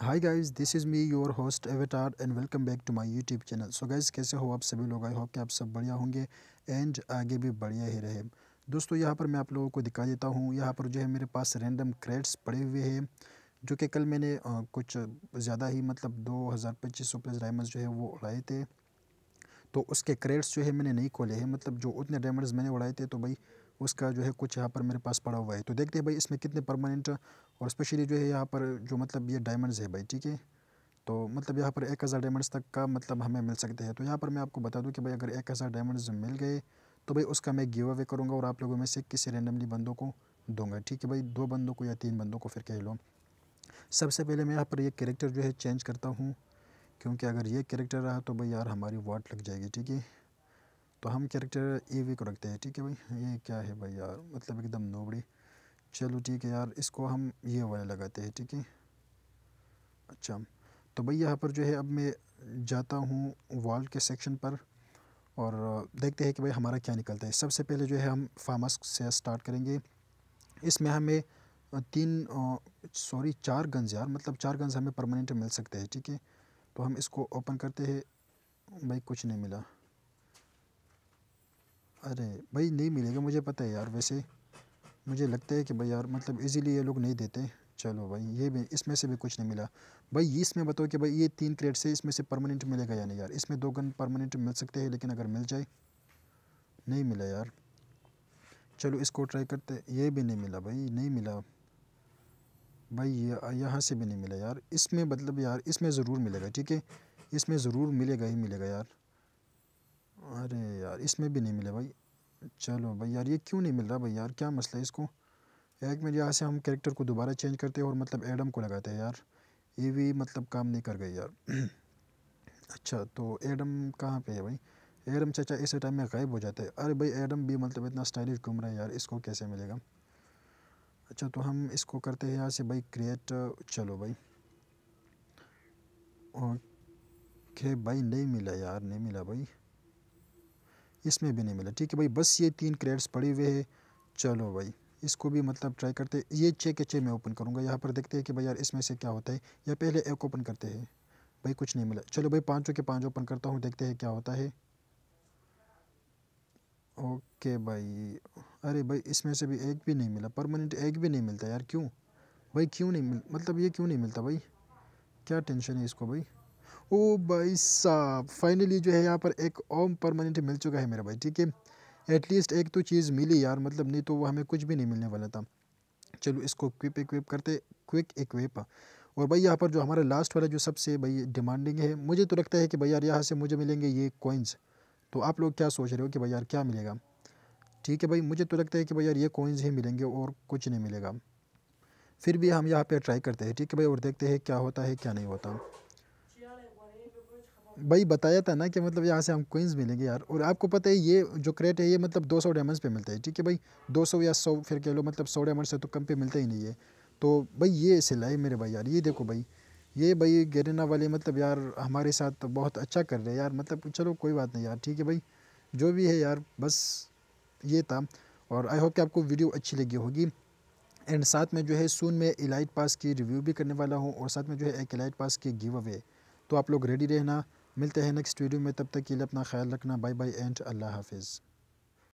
hi guys this is me your host avatar and welcome back to my YouTube channel so guys कैसे हो आप सभी लोग I hope कि आप सब बढ़िया होंगे एंड आगे भी बढ़िया ही रहे दोस्तों यहाँ पर मैं आप लोगों को दिखा देता हूँ यहाँ पर जो है मेरे पास रैंडम क्रेड्स पड़े हुए हैं जो कि कल मैंने कुछ ज़्यादा ही मतलब दो हज़ार पच्चीस सौ प्लस डायमंड जो है वो उड़ाए थे तो उसके क्रेड्स जो है मैंने नहीं खोले हैं मतलब जो उतने डायमंड मैंने उड़ाए थे तो भाई उसका जो है कुछ यहाँ पर मेरे पास पड़ा हुआ है तो देखते हैं भाई इसमें कितने परमानेंट और स्पेशली जो है यहाँ पर जो मतलब ये डायमंड्स है भाई ठीक है तो मतलब यहाँ पर एक हज़ार डायमंड्स तक का मतलब हमें मिल सकते हैं तो यहाँ पर मैं आपको बता दूँ कि भाई अगर एक हज़ार डायमंड्स मिल गए तो भाई उसका मैं गिव अवे करूँगा और आप लोगों में से किसी रेंडमली बंदों को दूँगा ठीक है भाई दो बंदों को या तीन बंदों को फिर कह लो सबसे पहले मैं यहाँ पर ये करेक्टर जो है चेंज करता हूँ क्योंकि अगर ये कैरेक्टर रहा तो भाई यार हमारी वाट लग जाएगी ठीक है तो हम कैरेक्टर ए वी को रखते हैं ठीक है भाई ये क्या है भाई यार मतलब एकदम नोबड़ी चलो ठीक है यार इसको हम ये वाले लगाते हैं ठीक है अच्छा तो भाई यहाँ पर जो है अब मैं जाता हूँ वॉल के सेक्शन पर और देखते हैं कि भाई हमारा क्या निकलता है सबसे पहले जो है हम फार्मस से स्टार्ट करेंगे इसमें हमें तीन सॉरी चार गन्स यार मतलब चार गन्स हमें परमानेंट मिल सकते हैं ठीक है तो हम इसको ओपन करते हैं भाई कुछ नहीं मिला अरे भाई नहीं मिलेगा मुझे पता है यार वैसे मुझे लगता है कि भाई यार मतलब इजीली ये लोग नहीं देते चलो भाई ये भी इसमें से भी कुछ नहीं मिला भाई ये इसमें बताओ कि भाई ये तीन क्रेड से इसमें से परमानेंट मिलेगा या नहीं यार इसमें दो गन परमानेंट मिल सकते हैं लेकिन अगर मिल जाए नहीं मिला यार चलो इसको ट्राई करते ये भी नहीं मिला भाई नहीं मिला भाई ये यहाँ से भी नहीं मिला यार इसमें मतलब यार इसमें ज़रूर मिलेगा ठीक है इसमें ज़रूर मिलेगा ही मिलेगा यार अरे यार इसमें भी नहीं मिले भाई चलो भाई यार ये क्यों नहीं मिल रहा भाई यार क्या मसला है इसको एक मिनट यहाँ से हम करेक्टर को दोबारा चेंज करते हैं और मतलब एडम को लगाते हैं यार ये भी मतलब काम नहीं कर गई यार अच्छा तो एडम कहाँ पे है भाई एडम चाचा इस टाइम में गायब हो जाता है अरे भाई एडम भी मतलब इतना स्टाइलिश घूम रहा है यार इसको कैसे मिलेगा अच्छा तो हम इसको करते हैं यहाँ से भाई क्रिएट चलो भाई ओके भाई नहीं मिला यार नहीं मिला भाई इसमें भी नहीं मिला ठीक है भाई बस ये तीन क्रेड्स पड़े हुए हैं चलो भाई इसको भी मतलब ट्राई करते ये छः के छः मैं ओपन करूँगा यहाँ पर देखते हैं कि भाई यार इसमें से क्या होता है या पहले एक ओपन करते हैं भाई कुछ नहीं मिला चलो भाई पाँचों के पाँच ओपन करता हूँ देखते हैं क्या होता है ओके भाई अरे भाई इसमें से भी एक भी नहीं मिला परमानेंट एक भी नहीं मिलता यार क्यों भाई क्यों नहीं मिल मतलब ये क्यों नहीं मिलता भाई क्या टेंशन है इसको भाई ओ भाई साहब फाइनली जो है यहाँ पर एक ओम परमानेंट मिल चुका है मेरा भाई ठीक है एटलीस्ट एक तो चीज़ मिली यार मतलब नहीं तो वो हमें कुछ भी नहीं मिलने वाला था चलो इसको क्विप इक्विप करते क्विक इक्विप और भाई यहाँ पर जो हमारा लास्ट वाला जो सबसे भाई डिमांडिंग है मुझे तो लगता है कि भाई यार यहाँ से मुझे मिलेंगे ये कोइंस तो आप लोग क्या सोच रहे हो कि भाई यार क्या मिलेगा ठीक है भाई मुझे तो लगता है कि भाई यार ये कोइंस ही मिलेंगे और कुछ नहीं मिलेगा फिर भी हम यहाँ पर ट्राई करते हैं ठीक है भाई और देखते हैं क्या होता है क्या नहीं होता भाई बताया था ना कि मतलब यहाँ से हम कोइंस मिलेंगे यार और आपको पता है ये जो क्रेट है ये मतलब 200 डायमंड्स पे मिलता है ठीक है भाई 200 या 100 फिर कह लो मतलब 100 डायमंड से तो कम पे मिलता ही नहीं है तो भाई ये सिला है मेरे भाई यार ये देखो भाई ये भाई गेरेना वाले मतलब यार हमारे साथ बहुत अच्छा कर रहे हैं यार मतलब चलो कोई बात नहीं यार ठीक है भाई जो भी है यार बस ये था और आई होप कि आपको वीडियो अच्छी लगी होगी एंड साथ में जो है सून में इलाइट पास की रिव्यू भी करने वाला हूँ और साथ में जो है एक इलाइट पास की गिव अवे तो आप लोग रेडी रहना मिलते हैं नेक्स्ट वीडियो में तब तक के लिए अपना ख्याल रखना बाय बाय एंड अल्लाह हाफिज़